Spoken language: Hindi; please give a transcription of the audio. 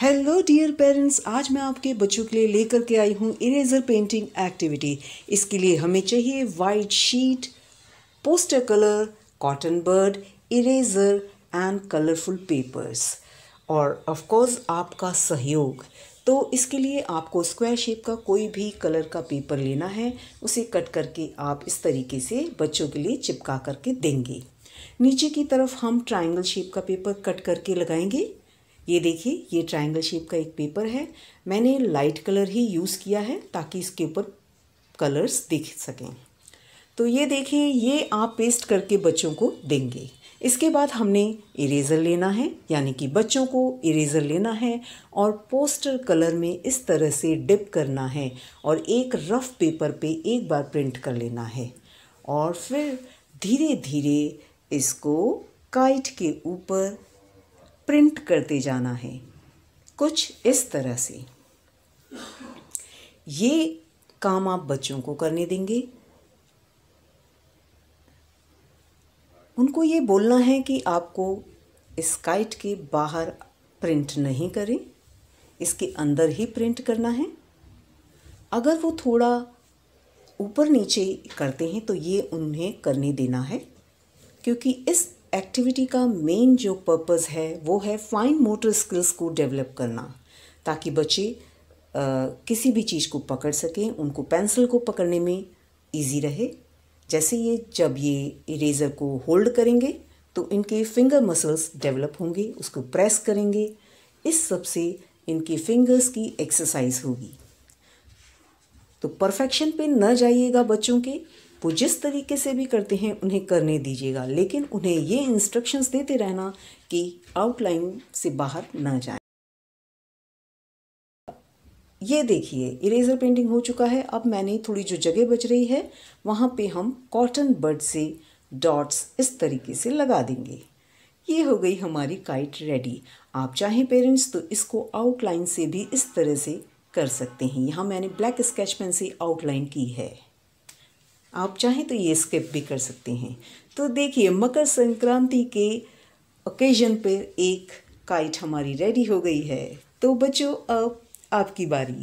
हेलो डियर पेरेंट्स आज मैं आपके बच्चों के लिए लेकर के आई हूँ इरेजर पेंटिंग एक्टिविटी इसके लिए हमें चाहिए white sheet poster colour cotton bud eraser and colourful papers और ऑफ कोर्स आपका सहयोग तो इसके लिए आपको स्क्वायर शेप का कोई भी कलर का पेपर लेना है उसे कट करके आप इस तरीके से बच्चों के लिए चिपका करके देंगे नीचे की तरफ हम ट्रायंगल शेप का पेपर कट करके लगाएंगे ये देखिए ये ट्रायंगल शेप का एक पेपर है मैंने लाइट कलर ही यूज़ किया है ताकि इसके ऊपर कलर्स दिख सकें तो ये देखिए ये आप पेस्ट करके बच्चों को देंगे इसके बाद हमने इरेज़र लेना है यानी कि बच्चों को इरेज़र लेना है और पोस्टर कलर में इस तरह से डिप करना है और एक रफ़ पेपर पे एक बार प्रिंट कर लेना है और फिर धीरे धीरे इसको काइट के ऊपर प्रिंट करते जाना है कुछ इस तरह से ये काम आप बच्चों को करने देंगे उनको ये बोलना है कि आपको इस काइट के बाहर प्रिंट नहीं करें इसके अंदर ही प्रिंट करना है अगर वो थोड़ा ऊपर नीचे करते हैं तो ये उन्हें करने देना है क्योंकि इस एक्टिविटी का मेन जो पर्पस है वो है फाइन मोटर स्किल्स को डेवलप करना ताकि बच्चे आ, किसी भी चीज़ को पकड़ सकें उनको पेंसिल को पकड़ने में इजी रहे जैसे ये जब ये इरेज़र को होल्ड करेंगे तो इनके फिंगर मसल्स डेवलप होंगे उसको प्रेस करेंगे इस सब से इनकी फिंगर्स की एक्सरसाइज होगी तो परफेक्शन पे न जाइएगा बच्चों के वो जिस तरीके से भी करते हैं उन्हें करने दीजिएगा लेकिन उन्हें ये इंस्ट्रक्शंस देते रहना कि आउटलाइन से बाहर ना जाए ये देखिए इरेजर पेंटिंग हो चुका है अब मैंने थोड़ी जो जगह बच रही है वहाँ पे हम कॉटन बर्ड से डॉट्स इस तरीके से लगा देंगे ये हो गई हमारी काइट रेडी आप चाहें पेरेंट्स तो इसको आउटलाइन से भी इस तरह से कर सकते हैं यहाँ मैंने ब्लैक स्केच पेन से आउटलाइन की है आप चाहें तो ये स्किप भी कर सकती हैं तो देखिए मकर संक्रांति के ओकेजन पर एक काइट हमारी रेडी हो गई है तो बच्चों अब आपकी बारी